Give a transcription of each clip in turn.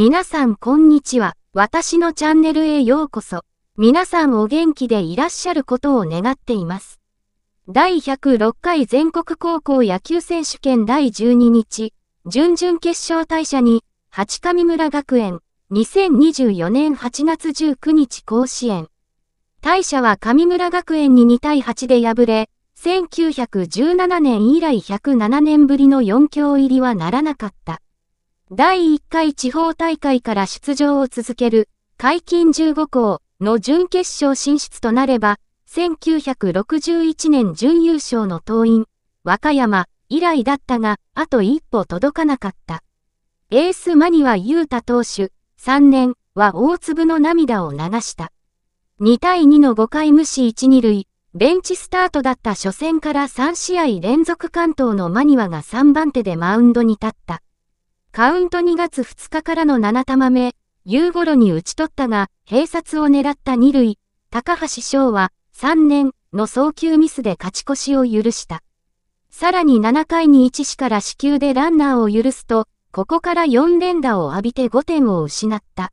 皆さんこんにちは。私のチャンネルへようこそ。皆さんお元気でいらっしゃることを願っています。第106回全国高校野球選手権第12日、準々決勝大社に、八上村学園、2024年8月19日甲子園。大社は上村学園に2対8で敗れ、1917年以来107年ぶりの4強入りはならなかった。第1回地方大会から出場を続ける、解禁15校の準決勝進出となれば、1961年準優勝の党員、和歌山以来だったが、あと一歩届かなかった。エースマニは雄太投手、3年は大粒の涙を流した。2対2の5回無視1、2塁、ベンチスタートだった初戦から3試合連続関東のマニワが3番手でマウンドに立った。カウント2月2日からの7玉目、夕頃に打ち取ったが、併殺を狙った2塁、高橋翔は3年の送球ミスで勝ち越しを許した。さらに7回に1死から死球でランナーを許すと、ここから4連打を浴びて5点を失った。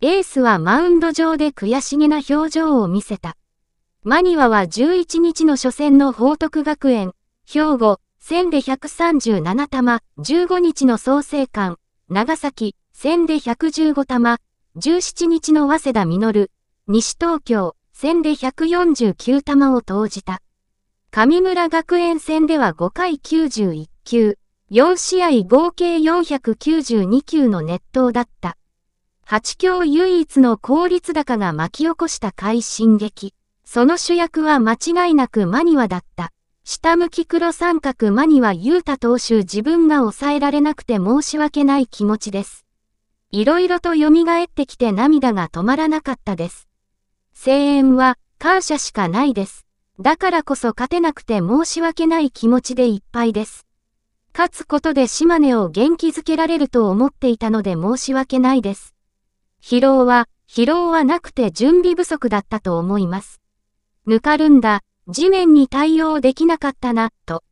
エースはマウンド上で悔しげな表情を見せた。マニワは11日の初戦の報徳学園、兵庫、千で137玉、15日の創生館、長崎、千で115玉、17日の早稲田実、西東京、千で149玉を投じた。上村学園戦では5回91球、4試合合計492球の熱投だった。八強唯一の効率高が巻き起こした快進撃。その主役は間違いなくマニワだった。下向き黒三角間には雄太投手自分が抑えられなくて申し訳ない気持ちです。いろいろと蘇ってきて涙が止まらなかったです。声援は感謝しかないです。だからこそ勝てなくて申し訳ない気持ちでいっぱいです。勝つことで島根を元気づけられると思っていたので申し訳ないです。疲労は、疲労はなくて準備不足だったと思います。ぬかるんだ、地面に対応できなかったな、と。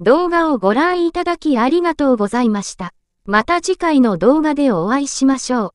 動画をご覧いただきありがとうございました。また次回の動画でお会いしましょう。